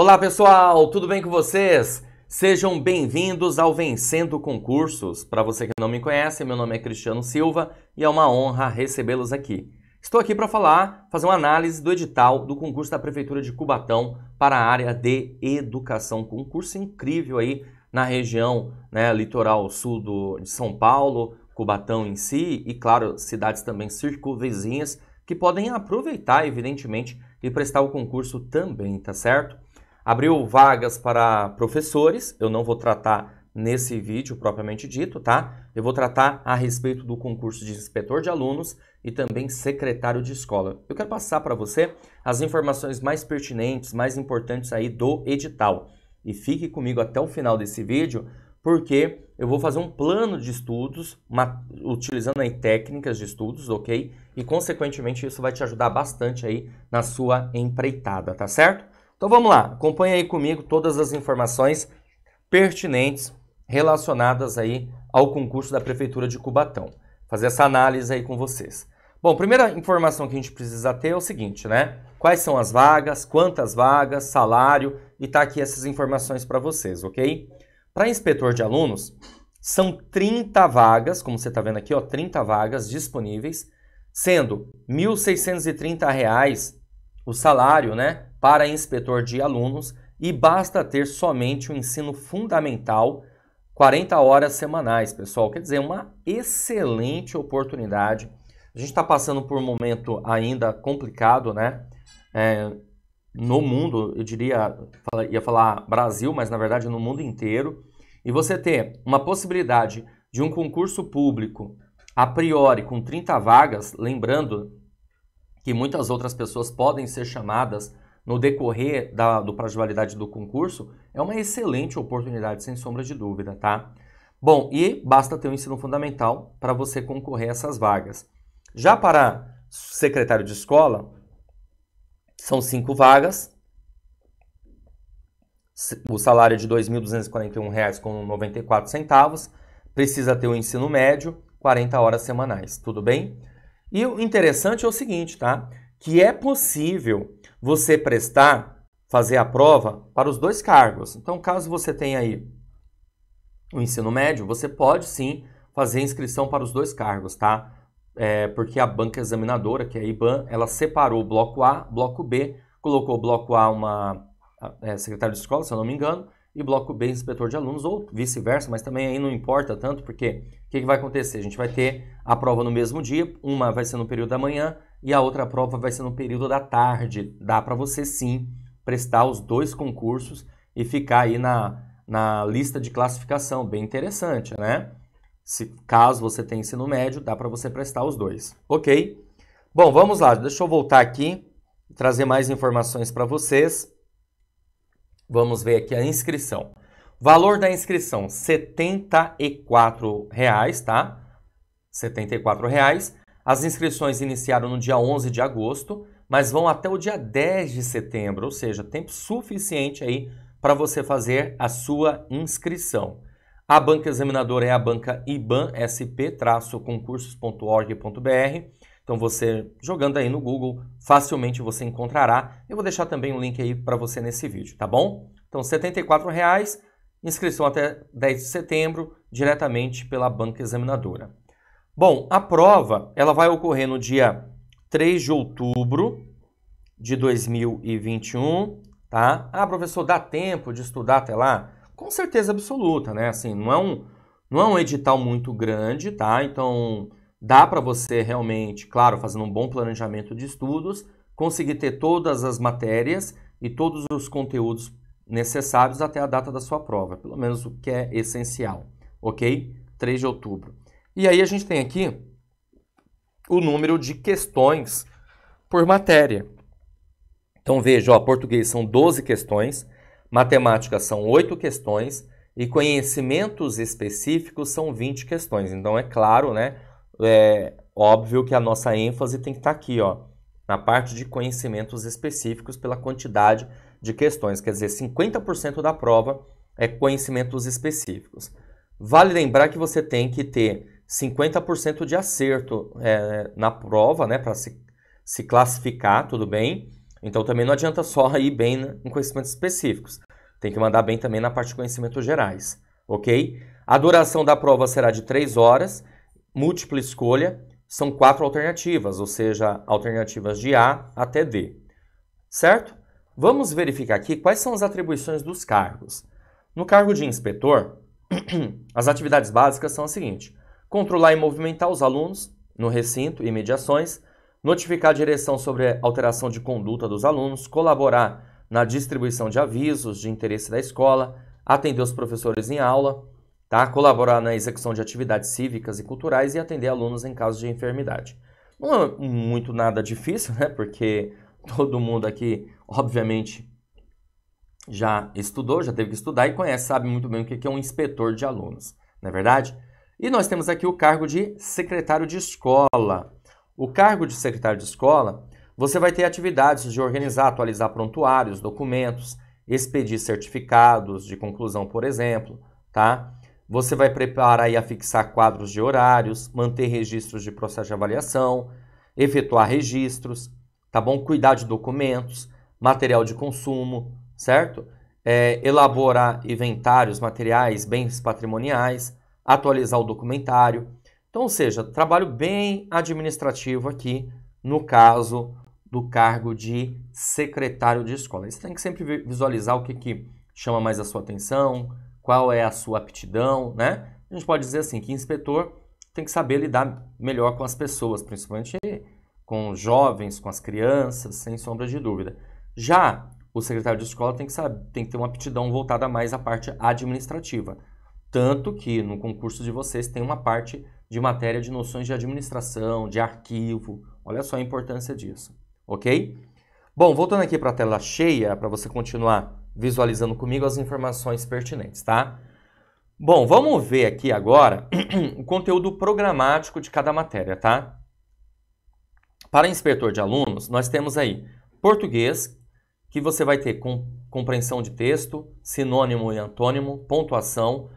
Olá pessoal, tudo bem com vocês? Sejam bem-vindos ao Vencendo Concursos. Para você que não me conhece, meu nome é Cristiano Silva e é uma honra recebê-los aqui. Estou aqui para falar, fazer uma análise do edital do concurso da Prefeitura de Cubatão para a área de educação. Concurso incrível aí na região né, litoral sul do, de São Paulo, Cubatão em si e, claro, cidades também circunvizinhas que podem aproveitar, evidentemente, e prestar o concurso também, tá certo? Abriu vagas para professores, eu não vou tratar nesse vídeo propriamente dito, tá? Eu vou tratar a respeito do concurso de inspetor de alunos e também secretário de escola. Eu quero passar para você as informações mais pertinentes, mais importantes aí do edital. E fique comigo até o final desse vídeo, porque eu vou fazer um plano de estudos, uma, utilizando aí técnicas de estudos, ok? E consequentemente isso vai te ajudar bastante aí na sua empreitada, tá certo? Então vamos lá, acompanha aí comigo todas as informações pertinentes relacionadas aí ao concurso da Prefeitura de Cubatão. Fazer essa análise aí com vocês. Bom, primeira informação que a gente precisa ter é o seguinte, né? Quais são as vagas, quantas vagas, salário e tá aqui essas informações para vocês, ok? Para inspetor de alunos, são 30 vagas, como você está vendo aqui, ó, 30 vagas disponíveis, sendo R$ 1.630 o salário, né? para inspetor de alunos e basta ter somente o ensino fundamental 40 horas semanais, pessoal. Quer dizer, uma excelente oportunidade. A gente está passando por um momento ainda complicado, né? É, no mundo, eu diria, ia falar Brasil, mas na verdade no mundo inteiro. E você ter uma possibilidade de um concurso público a priori com 30 vagas, lembrando que muitas outras pessoas podem ser chamadas no decorrer da do prazo de validade do concurso, é uma excelente oportunidade, sem sombra de dúvida, tá? Bom, e basta ter o um ensino fundamental para você concorrer a essas vagas. Já para secretário de escola, são cinco vagas, o salário é de R$ 2.241,94, precisa ter o um ensino médio, 40 horas semanais, tudo bem? E o interessante é o seguinte, tá? que é possível você prestar, fazer a prova para os dois cargos. Então, caso você tenha aí o ensino médio, você pode sim fazer inscrição para os dois cargos, tá? É, porque a banca examinadora, que é a IBAN, ela separou o bloco A, bloco B, colocou o bloco A uma é, secretária de escola, se eu não me engano, e bloco B inspetor de alunos, ou vice-versa, mas também aí não importa tanto, porque o que, que vai acontecer? A gente vai ter a prova no mesmo dia, uma vai ser no período da manhã e a outra prova vai ser no período da tarde. Dá para você sim prestar os dois concursos e ficar aí na, na lista de classificação, bem interessante, né? Se caso você tenha ensino médio, dá para você prestar os dois, ok? Bom, vamos lá, deixa eu voltar aqui, trazer mais informações para vocês. Vamos ver aqui a inscrição. Valor da inscrição, R$ reais, tá? R$ 74,00. As inscrições iniciaram no dia 11 de agosto, mas vão até o dia 10 de setembro, ou seja, tempo suficiente aí para você fazer a sua inscrição. A banca examinadora é a banca IBAN sp-concursos.org.br. Então você jogando aí no Google, facilmente você encontrará. Eu vou deixar também um link aí para você nesse vídeo, tá bom? Então R$ 74,00, inscrição até 10 de setembro, diretamente pela banca examinadora. Bom, a prova ela vai ocorrer no dia 3 de outubro de 2021, tá? Ah, professor, dá tempo de estudar até lá? Com certeza absoluta, né? Assim, não é um, não é um edital muito grande, tá? Então, dá para você realmente, claro, fazendo um bom planejamento de estudos, conseguir ter todas as matérias e todos os conteúdos necessários até a data da sua prova, pelo menos o que é essencial, ok? 3 de outubro. E aí a gente tem aqui o número de questões por matéria. Então veja, ó, português são 12 questões, matemática são 8 questões e conhecimentos específicos são 20 questões. Então é claro, né? É óbvio que a nossa ênfase tem que estar tá aqui, ó, na parte de conhecimentos específicos pela quantidade de questões, quer dizer, 50% da prova é conhecimentos específicos. Vale lembrar que você tem que ter 50% de acerto é, na prova, né, para se, se classificar, tudo bem. Então também não adianta só ir bem né, em conhecimentos específicos. Tem que mandar bem também na parte de conhecimentos gerais, ok? A duração da prova será de 3 horas, múltipla escolha, são quatro alternativas, ou seja, alternativas de A até D, certo? Vamos verificar aqui quais são as atribuições dos cargos. No cargo de inspetor, as atividades básicas são as seguintes: controlar e movimentar os alunos no recinto e mediações, notificar a direção sobre alteração de conduta dos alunos, colaborar na distribuição de avisos de interesse da escola, atender os professores em aula, tá? colaborar na execução de atividades cívicas e culturais e atender alunos em caso de enfermidade. Não é muito nada difícil, né? Porque todo mundo aqui, obviamente, já estudou, já teve que estudar e conhece, sabe muito bem o que é um inspetor de alunos, não é verdade? E nós temos aqui o cargo de secretário de escola. O cargo de secretário de escola, você vai ter atividades de organizar, atualizar prontuários, documentos, expedir certificados de conclusão, por exemplo, tá? Você vai preparar e afixar quadros de horários, manter registros de processo de avaliação, efetuar registros, tá bom? Cuidar de documentos, material de consumo, certo? É, elaborar inventários, materiais, bens patrimoniais, atualizar o documentário. Então, ou seja, trabalho bem administrativo aqui no caso do cargo de secretário de escola. Você tem que sempre visualizar o que, que chama mais a sua atenção, qual é a sua aptidão, né? A gente pode dizer assim que inspetor tem que saber lidar melhor com as pessoas, principalmente com os jovens, com as crianças, sem sombra de dúvida. Já o secretário de escola tem que, saber, tem que ter uma aptidão voltada mais à parte administrativa. Tanto que no concurso de vocês tem uma parte de matéria de noções de administração, de arquivo. Olha só a importância disso, ok? Bom, voltando aqui para a tela cheia, para você continuar visualizando comigo as informações pertinentes, tá? Bom, vamos ver aqui agora o conteúdo programático de cada matéria, tá? Para inspetor de alunos, nós temos aí português, que você vai ter com compreensão de texto, sinônimo e antônimo, pontuação,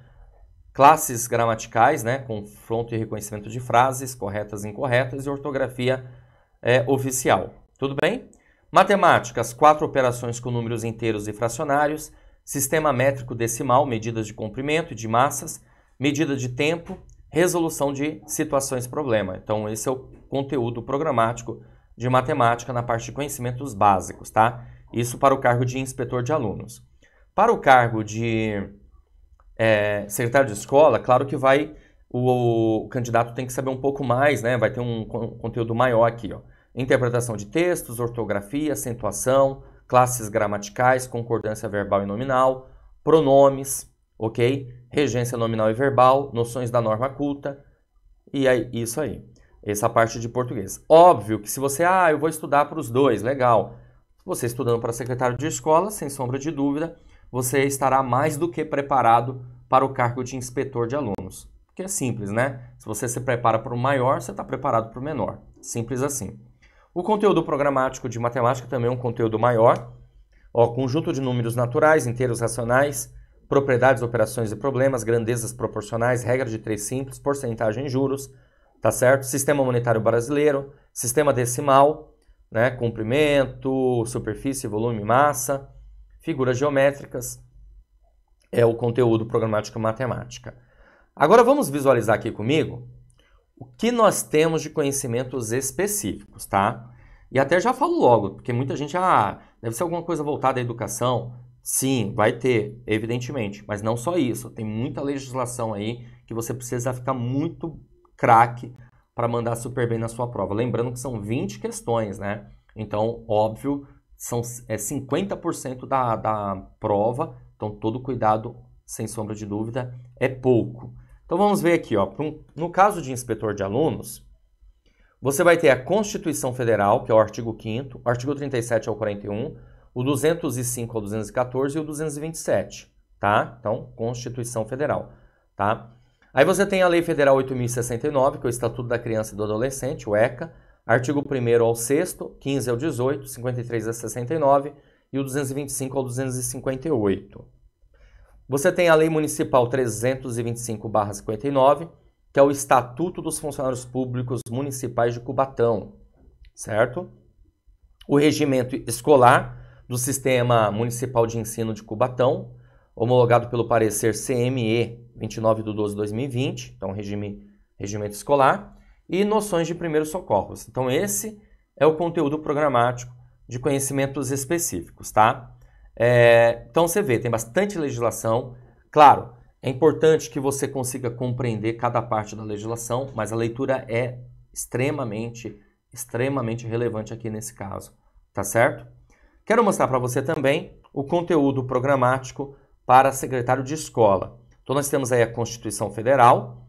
classes gramaticais, né, confronto e reconhecimento de frases, corretas e incorretas, e ortografia é, oficial. Tudo bem? Matemáticas, quatro operações com números inteiros e fracionários, sistema métrico decimal, medidas de comprimento e de massas, medida de tempo, resolução de situações problema. Então, esse é o conteúdo programático de matemática na parte de conhecimentos básicos, tá? Isso para o cargo de inspetor de alunos. Para o cargo de é, secretário de escola, claro que vai o, o, candidato tem que saber um pouco mais, né? Vai ter um, um conteúdo maior aqui, ó. Interpretação de textos, ortografia, acentuação, classes gramaticais, concordância verbal e nominal, pronomes, ok? Regência nominal e verbal, noções da norma culta, e aí, isso aí. Essa parte de português. Óbvio que se você, ah, eu vou estudar para os dois, legal. Você estudando para secretário de escola, sem sombra de dúvida, você estará mais do que preparado para o cargo de inspetor de alunos. Porque é simples, né? Se você se prepara para o maior, você está preparado para o menor. Simples assim. O conteúdo programático de matemática também é um conteúdo maior. Ó, conjunto de números naturais, inteiros racionais, propriedades, operações e problemas, grandezas proporcionais, regra de três simples, porcentagem juros, tá certo? Sistema monetário brasileiro, sistema decimal, né? comprimento, superfície, volume, massa, figuras geométricas, é o conteúdo programático matemática. Agora vamos visualizar aqui comigo o que nós temos de conhecimentos específicos, tá? E até já falo logo, porque muita gente, ah, deve ser alguma coisa voltada à educação. Sim, vai ter, evidentemente, mas não só isso, tem muita legislação aí que você precisa ficar muito craque para mandar super bem na sua prova. Lembrando que são 20 questões, né? Então, óbvio são é, 50% da, da prova, então todo cuidado, sem sombra de dúvida, é pouco. Então vamos ver aqui, ó, no caso de inspetor de alunos, você vai ter a Constituição Federal, que é o artigo 5 o artigo 37 ao 41, o 205 ao 214 e o 227, tá? Então, Constituição Federal, tá? Aí você tem a Lei Federal 8069, que é o Estatuto da Criança e do Adolescente, o ECA, Artigo 1 ao 6, 15 ao 18, 53 a 69 e o 225 ao 258. Você tem a Lei Municipal 325-59, que é o Estatuto dos Funcionários Públicos Municipais de Cubatão, certo? O Regimento Escolar do Sistema Municipal de Ensino de Cubatão, homologado pelo parecer CME 29 de 12 de 2020, então regime, regimento escolar e noções de primeiros socorros. Então, esse é o conteúdo programático de conhecimentos específicos, tá? É, então, você vê, tem bastante legislação. Claro, é importante que você consiga compreender cada parte da legislação, mas a leitura é extremamente, extremamente relevante aqui nesse caso, tá certo? Quero mostrar para você também o conteúdo programático para secretário de escola. Então, nós temos aí a Constituição Federal,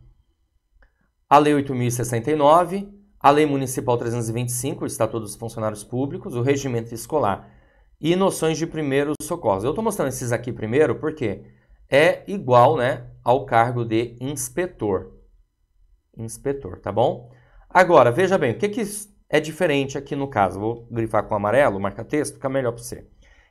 a Lei 8069, a Lei Municipal 325, o Estatuto dos Funcionários Públicos, o Regimento Escolar e noções de primeiros socorros. Eu estou mostrando esses aqui primeiro porque é igual né, ao cargo de inspetor. Inspetor, tá bom? Agora, veja bem, o que, que é diferente aqui no caso? Vou grifar com amarelo, marca-texto, fica melhor para você.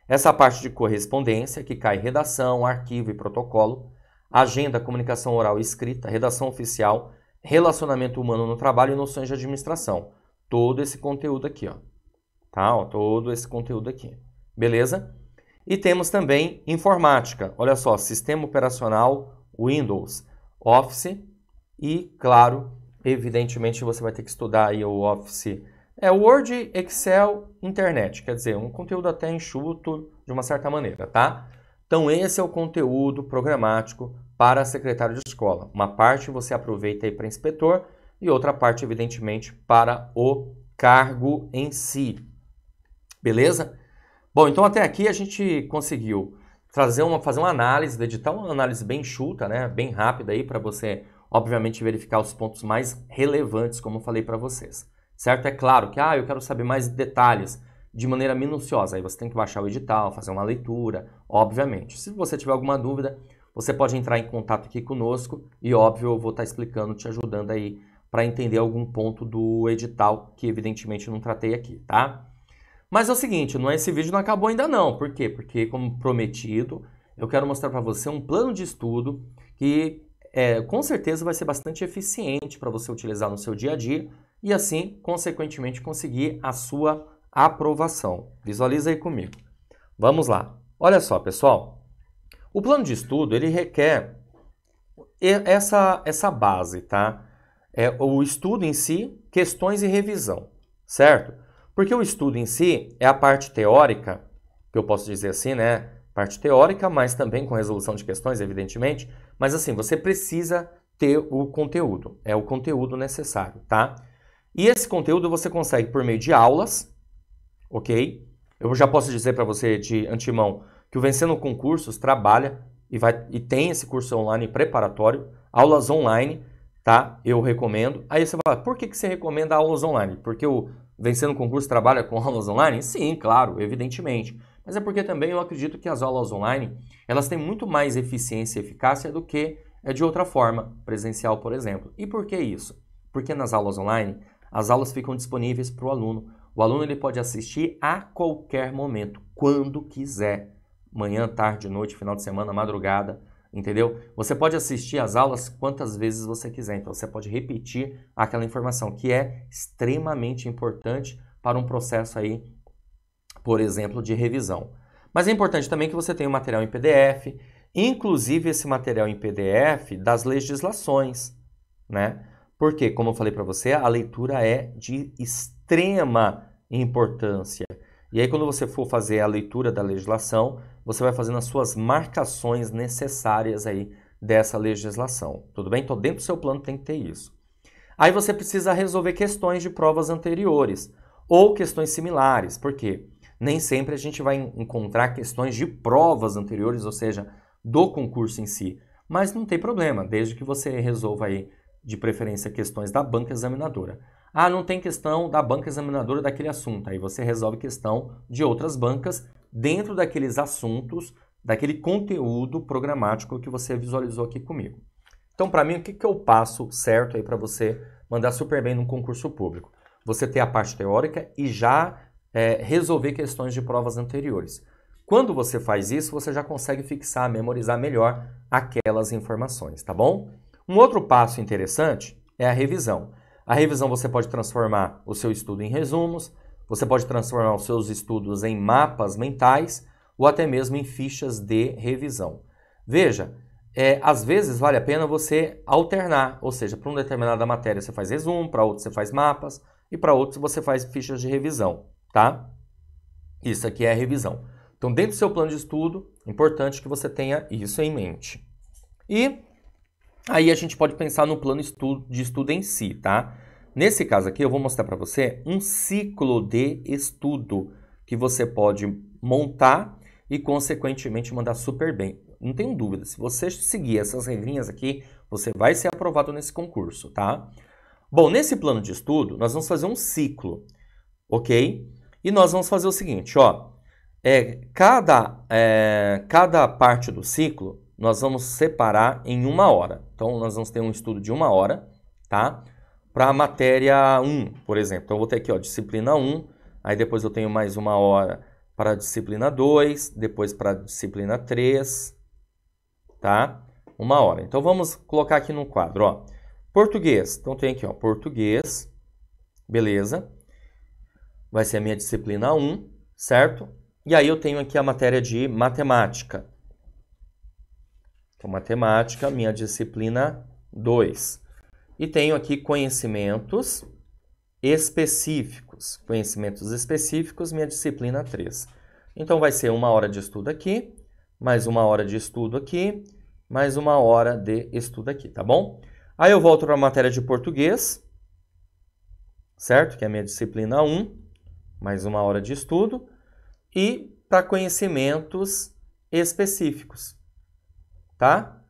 Essa parte de correspondência, que cai redação, arquivo e protocolo, agenda, comunicação oral e escrita, redação oficial, relacionamento humano no trabalho e noções de administração. Todo esse conteúdo aqui, ó. Tá? Ó, todo esse conteúdo aqui. Beleza? E temos também informática. Olha só, sistema operacional Windows, Office e, claro, evidentemente você vai ter que estudar aí o Office. É Word, Excel, internet, quer dizer, um conteúdo até enxuto de uma certa maneira, tá? Então, esse é o conteúdo programático para secretário de escola. Uma parte você aproveita aí para inspetor e outra parte, evidentemente, para o cargo em si. Beleza? Bom, então até aqui a gente conseguiu trazer uma, fazer uma análise do edital, uma análise bem chuta, né? bem rápida aí para você, obviamente, verificar os pontos mais relevantes, como eu falei para vocês. Certo? É claro que, ah, eu quero saber mais detalhes de maneira minuciosa. Aí você tem que baixar o edital, fazer uma leitura, obviamente. Se você tiver alguma dúvida, você pode entrar em contato aqui conosco e, óbvio, eu vou estar tá explicando, te ajudando aí para entender algum ponto do edital que, evidentemente, não tratei aqui, tá? Mas é o seguinte, não é esse vídeo não acabou ainda não. Por quê? Porque, como prometido, eu quero mostrar para você um plano de estudo que é, com certeza vai ser bastante eficiente para você utilizar no seu dia a dia e assim, consequentemente, conseguir a sua aprovação. Visualiza aí comigo. Vamos lá. Olha só, pessoal. O plano de estudo, ele requer essa, essa base, tá? É o estudo em si, questões e revisão, certo? Porque o estudo em si é a parte teórica, que eu posso dizer assim, né? Parte teórica, mas também com resolução de questões, evidentemente. Mas assim, você precisa ter o conteúdo, é o conteúdo necessário, tá? E esse conteúdo você consegue por meio de aulas, ok? Eu já posso dizer para você de antemão que o Vencendo concursos trabalha e, vai, e tem esse curso online preparatório, aulas online, tá? Eu recomendo. Aí você fala, por que, que você recomenda aulas online? Porque o Vencendo Concurso trabalha com aulas online? Sim, claro, evidentemente. Mas é porque também eu acredito que as aulas online, elas têm muito mais eficiência e eficácia do que é de outra forma, presencial, por exemplo. E por que isso? Porque nas aulas online, as aulas ficam disponíveis para o aluno o aluno ele pode assistir a qualquer momento, quando quiser. Manhã, tarde, noite, final de semana, madrugada, entendeu? Você pode assistir as aulas quantas vezes você quiser. Então você pode repetir aquela informação que é extremamente importante para um processo aí, por exemplo, de revisão. Mas é importante também que você tenha o um material em PDF, inclusive esse material em PDF das legislações, né? Porque, como eu falei para você, a leitura é de extrema extrema importância. E aí, quando você for fazer a leitura da legislação, você vai fazendo as suas marcações necessárias aí dessa legislação. Tudo bem? Então, dentro do seu plano tem que ter isso. Aí você precisa resolver questões de provas anteriores ou questões similares, porque nem sempre a gente vai encontrar questões de provas anteriores, ou seja, do concurso em si. Mas não tem problema, desde que você resolva aí, de preferência, questões da banca examinadora. Ah, não tem questão da banca examinadora daquele assunto. Aí você resolve questão de outras bancas dentro daqueles assuntos, daquele conteúdo programático que você visualizou aqui comigo. Então, para mim, o que, que eu passo certo aí para você mandar super bem num concurso público? Você ter a parte teórica e já é, resolver questões de provas anteriores. Quando você faz isso, você já consegue fixar, memorizar melhor aquelas informações, tá bom? Um outro passo interessante é a revisão. A revisão você pode transformar o seu estudo em resumos, você pode transformar os seus estudos em mapas mentais ou até mesmo em fichas de revisão. Veja, é, às vezes vale a pena você alternar, ou seja, para uma determinada matéria você faz resumo, para outra você faz mapas e para outra você faz fichas de revisão, tá? Isso aqui é a revisão. Então, dentro do seu plano de estudo, é importante que você tenha isso em mente. E Aí a gente pode pensar no plano de estudo em si, tá? Nesse caso aqui, eu vou mostrar para você um ciclo de estudo que você pode montar e, consequentemente, mandar super bem. Não tenho dúvida, se você seguir essas regrinhas aqui, você vai ser aprovado nesse concurso, tá? Bom, nesse plano de estudo, nós vamos fazer um ciclo, ok? E nós vamos fazer o seguinte, ó. É, cada, é, cada parte do ciclo, nós vamos separar em uma hora. Então, nós vamos ter um estudo de uma hora, tá? Para a matéria 1, por exemplo. Então, eu vou ter aqui, ó, disciplina 1, aí depois eu tenho mais uma hora para a disciplina 2, depois para a disciplina 3, tá? Uma hora. Então, vamos colocar aqui no quadro, ó. Português. Então, tem aqui, ó, português, beleza? Vai ser a minha disciplina 1, certo? E aí eu tenho aqui a matéria de matemática. Então, matemática, minha disciplina 2. E tenho aqui conhecimentos específicos. Conhecimentos específicos, minha disciplina 3. Então, vai ser uma hora de estudo aqui, mais uma hora de estudo aqui, mais uma hora de estudo aqui, tá bom? Aí eu volto para a matéria de português, certo? Que é a minha disciplina 1, mais uma hora de estudo, e para conhecimentos específicos, tá?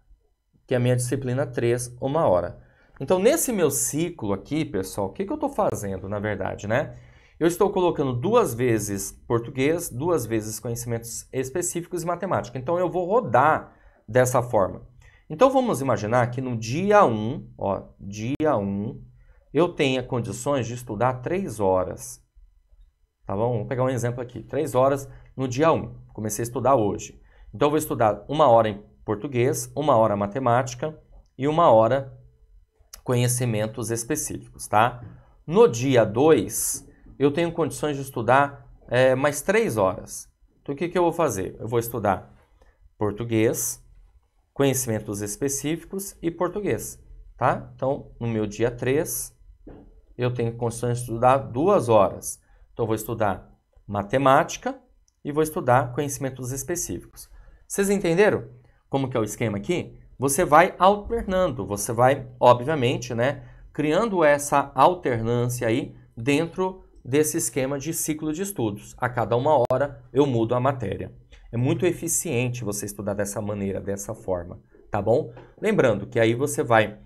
Que é a minha disciplina 3, uma hora. Então, nesse meu ciclo aqui, pessoal, o que, que eu estou fazendo, na verdade, né? Eu estou colocando duas vezes português, duas vezes conhecimentos específicos e matemática. Então, eu vou rodar dessa forma. Então, vamos imaginar que no dia 1, ó, dia 1, eu tenha condições de estudar 3 horas. Tá bom? Vamos pegar um exemplo aqui. 3 horas no dia 1. Comecei a estudar hoje. Então, eu vou estudar uma hora em português, uma hora matemática e uma hora conhecimentos específicos, tá? No dia 2, eu tenho condições de estudar é, mais três horas. Então, o que, que eu vou fazer? Eu vou estudar português, conhecimentos específicos e português, tá? Então, no meu dia 3, eu tenho condições de estudar duas horas. Então, eu vou estudar matemática e vou estudar conhecimentos específicos. Vocês entenderam? como que é o esquema aqui? Você vai alternando, você vai, obviamente, né, criando essa alternância aí dentro desse esquema de ciclo de estudos. A cada uma hora eu mudo a matéria. É muito eficiente você estudar dessa maneira, dessa forma, tá bom? Lembrando que aí você vai,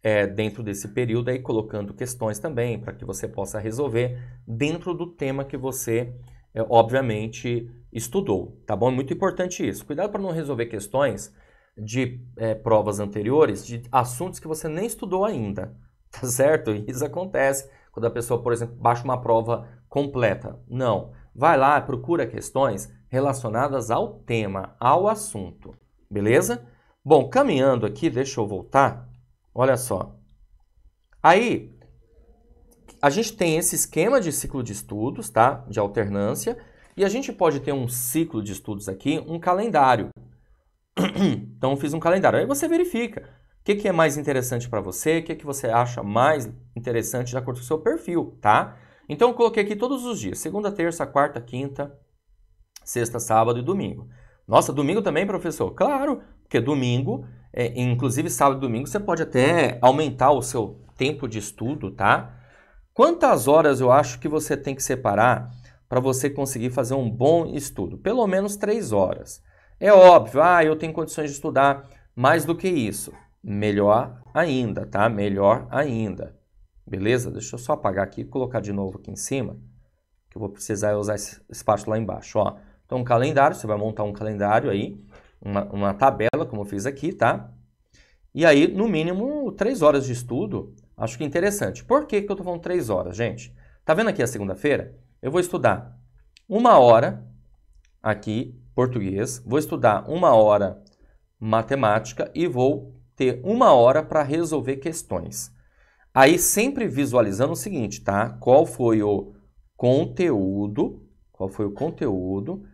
é, dentro desse período, aí colocando questões também para que você possa resolver dentro do tema que você é, obviamente, estudou, tá bom? É muito importante isso. Cuidado para não resolver questões de é, provas anteriores, de assuntos que você nem estudou ainda, tá certo? E isso acontece quando a pessoa, por exemplo, baixa uma prova completa. Não. Vai lá, procura questões relacionadas ao tema, ao assunto, beleza? Bom, caminhando aqui, deixa eu voltar. Olha só. Aí, a gente tem esse esquema de ciclo de estudos, tá? De alternância. E a gente pode ter um ciclo de estudos aqui, um calendário. então, eu fiz um calendário. Aí você verifica o que, que é mais interessante para você, o que, que você acha mais interessante de acordo com o seu perfil, tá? Então, eu coloquei aqui todos os dias: segunda, terça, quarta, quinta, sexta, sábado e domingo. Nossa, domingo também, professor? Claro, porque domingo, é, inclusive sábado e domingo, você pode até aumentar o seu tempo de estudo, tá? Quantas horas eu acho que você tem que separar para você conseguir fazer um bom estudo? Pelo menos três horas. É óbvio, ah, eu tenho condições de estudar mais do que isso. Melhor ainda, tá? Melhor ainda. Beleza? Deixa eu só apagar aqui e colocar de novo aqui em cima, que eu vou precisar usar esse espaço lá embaixo, ó. Então, um calendário, você vai montar um calendário aí, uma, uma tabela, como eu fiz aqui, tá? E aí, no mínimo, três horas de estudo Acho que é interessante. Por que, que eu estou falando três horas, gente? Tá vendo aqui a segunda-feira? Eu vou estudar uma hora aqui português, vou estudar uma hora matemática e vou ter uma hora para resolver questões. Aí sempre visualizando o seguinte, tá? Qual foi o conteúdo, qual foi o conteúdo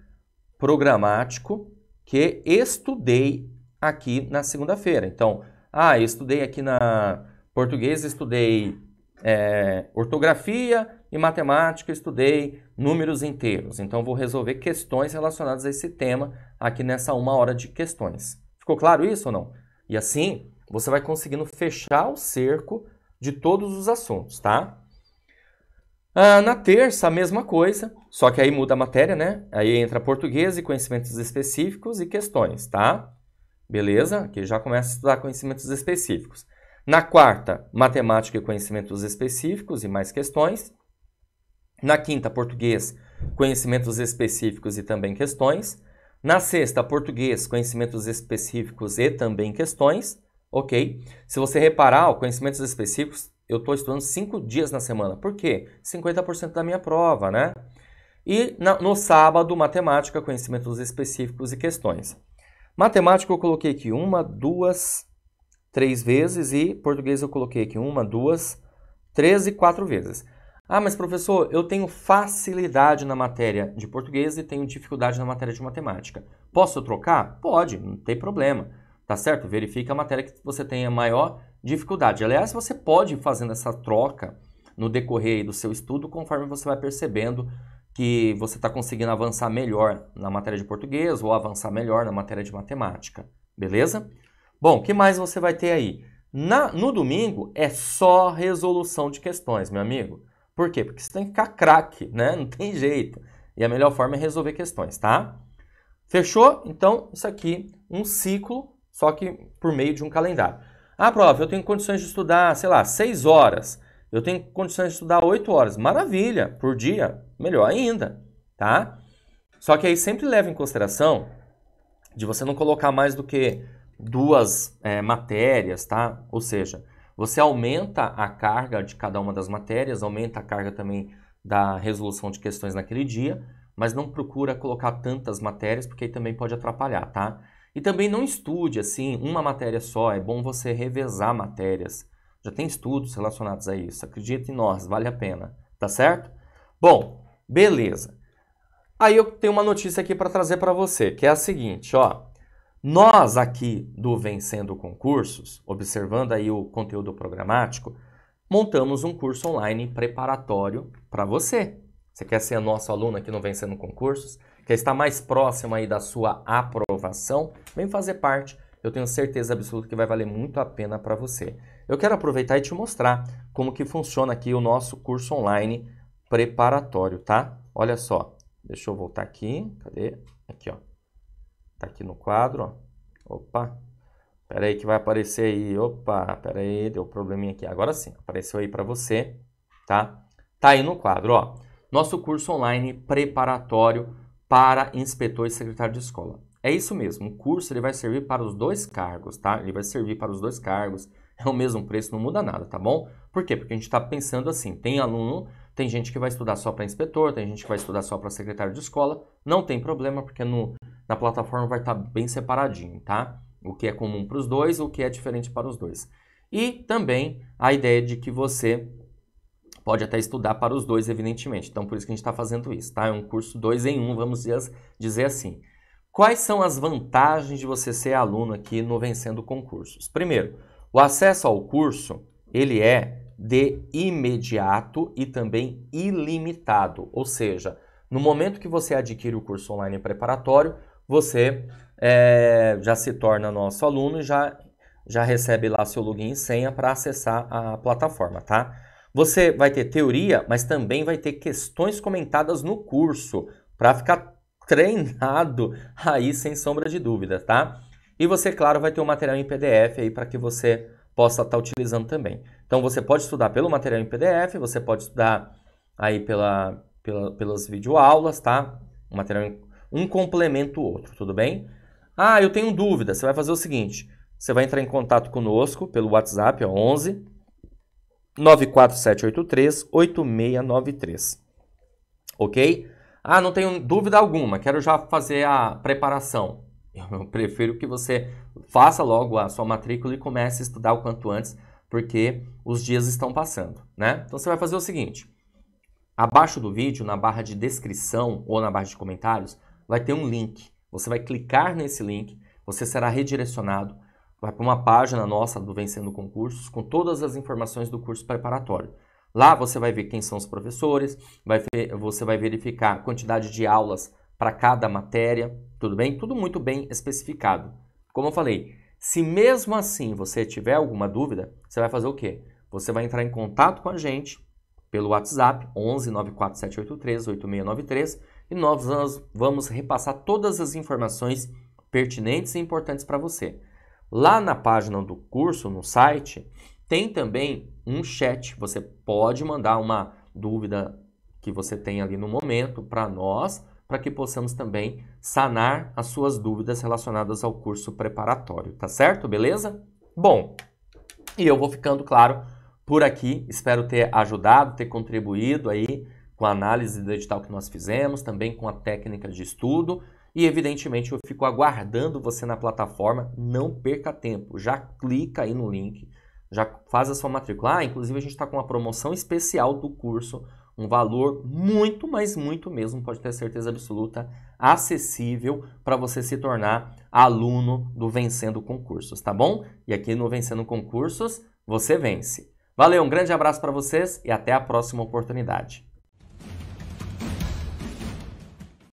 programático que estudei aqui na segunda-feira. Então, ah, eu estudei aqui na Português estudei é, ortografia e matemática estudei números inteiros. Então vou resolver questões relacionadas a esse tema aqui nessa uma hora de questões. Ficou claro isso ou não? E assim você vai conseguindo fechar o cerco de todos os assuntos, tá? Ah, na terça, a mesma coisa, só que aí muda a matéria, né? Aí entra português e conhecimentos específicos e questões, tá? Beleza? Que já começa a estudar conhecimentos específicos. Na quarta, matemática e conhecimentos específicos e mais questões. Na quinta, português, conhecimentos específicos e também questões. Na sexta, português, conhecimentos específicos e também questões. Ok? Se você reparar, conhecimentos específicos, eu estou estudando cinco dias na semana. Por quê? 50% da minha prova, né? E na, no sábado, matemática, conhecimentos específicos e questões. Matemática, eu coloquei aqui uma, duas, três vezes e português eu coloquei aqui uma, duas, três e quatro vezes. Ah, mas professor, eu tenho facilidade na matéria de português e tenho dificuldade na matéria de matemática. Posso trocar? Pode, não tem problema. Tá certo? Verifica a matéria que você tenha maior dificuldade. Aliás, você pode ir fazendo essa troca no decorrer do seu estudo conforme você vai percebendo que você está conseguindo avançar melhor na matéria de português ou avançar melhor na matéria de matemática. Beleza? Bom, o que mais você vai ter aí? Na, no domingo é só resolução de questões, meu amigo. Por quê? Porque você tem que ficar craque, né? Não tem jeito. E a melhor forma é resolver questões, tá? Fechou? Então, isso aqui, um ciclo, só que por meio de um calendário. Ah, prova, eu tenho condições de estudar, sei lá, 6 horas. Eu tenho condições de estudar 8 horas. Maravilha, por dia, melhor ainda, tá? Só que aí sempre leva em consideração de você não colocar mais do que duas é, matérias, tá? Ou seja, você aumenta a carga de cada uma das matérias, aumenta a carga também da resolução de questões naquele dia, mas não procura colocar tantas matérias, porque aí também pode atrapalhar, tá? E também não estude, assim, uma matéria só, é bom você revezar matérias. Já tem estudos relacionados a isso, acredita em nós, vale a pena, tá certo? Bom, beleza. Aí eu tenho uma notícia aqui para trazer para você, que é a seguinte, ó. Nós aqui do Vencendo Concursos, observando aí o conteúdo programático, montamos um curso online preparatório para você. Você quer ser nosso aluno aqui no Vencendo Concursos? Quer estar mais próximo aí da sua aprovação? Vem fazer parte. Eu tenho certeza absoluta que vai valer muito a pena para você. Eu quero aproveitar e te mostrar como que funciona aqui o nosso curso online preparatório, tá? Olha só. Deixa eu voltar aqui. Cadê? Aqui, ó. Tá aqui no quadro, ó. Opa. Pera aí que vai aparecer aí. Opa, pera aí, deu probleminha aqui. Agora sim, apareceu aí para você, tá? Tá aí no quadro, ó. Nosso curso online preparatório para inspetor e secretário de escola. É isso mesmo, o curso ele vai servir para os dois cargos, tá? Ele vai servir para os dois cargos, é o mesmo preço, não muda nada, tá bom? Por quê? Porque a gente está pensando assim, tem aluno tem gente que vai estudar só para inspetor, tem gente que vai estudar só para secretário de escola. Não tem problema, porque no, na plataforma vai estar tá bem separadinho, tá? O que é comum para os dois, o que é diferente para os dois. E também a ideia de que você pode até estudar para os dois, evidentemente. Então, por isso que a gente está fazendo isso, tá? É um curso dois em um, vamos dizer assim. Quais são as vantagens de você ser aluno aqui no Vencendo Concursos? Primeiro, o acesso ao curso, ele é de imediato e também ilimitado. Ou seja, no momento que você adquire o curso online preparatório, você é, já se torna nosso aluno e já, já recebe lá seu login e senha para acessar a plataforma, tá? Você vai ter teoria, mas também vai ter questões comentadas no curso para ficar treinado aí sem sombra de dúvida, tá? E você, claro, vai ter o um material em PDF aí para que você possa estar tá utilizando também. Então você pode estudar pelo material em PDF, você pode estudar aí pela, pela, pelas videoaulas, tá? Um material um complemento o outro, tudo bem? Ah, eu tenho dúvida. Você vai fazer o seguinte: você vai entrar em contato conosco pelo WhatsApp, é 11 94783 8693. OK? Ah, não tenho dúvida alguma, quero já fazer a preparação. Eu prefiro que você faça logo a sua matrícula e comece a estudar o quanto antes, porque os dias estão passando, né? Então você vai fazer o seguinte: abaixo do vídeo, na barra de descrição ou na barra de comentários, vai ter um link. Você vai clicar nesse link, você será redirecionado vai para uma página nossa do Vencendo Concursos com todas as informações do curso preparatório. Lá você vai ver quem são os professores, vai ver, você vai verificar a quantidade de aulas para cada matéria, tudo bem? Tudo muito bem especificado. Como eu falei, se mesmo assim você tiver alguma dúvida, você vai fazer o quê? Você vai entrar em contato com a gente pelo WhatsApp 11 94783 8693 e nós vamos repassar todas as informações pertinentes e importantes para você. Lá na página do curso, no site, tem também um chat. Você pode mandar uma dúvida que você tem ali no momento para nós para que possamos também sanar as suas dúvidas relacionadas ao curso preparatório, tá certo? Beleza? Bom, e eu vou ficando claro por aqui. Espero ter ajudado, ter contribuído aí com a análise do edital que nós fizemos, também com a técnica de estudo. E evidentemente eu fico aguardando você na plataforma. Não perca tempo, já clica aí no link, já faz a sua matrícula. Ah, inclusive a gente está com uma promoção especial do curso um valor muito, mas muito mesmo, pode ter certeza absoluta, acessível para você se tornar aluno do Vencendo Concursos, tá bom? E aqui no Vencendo Concursos você vence. Valeu, um grande abraço para vocês e até a próxima oportunidade.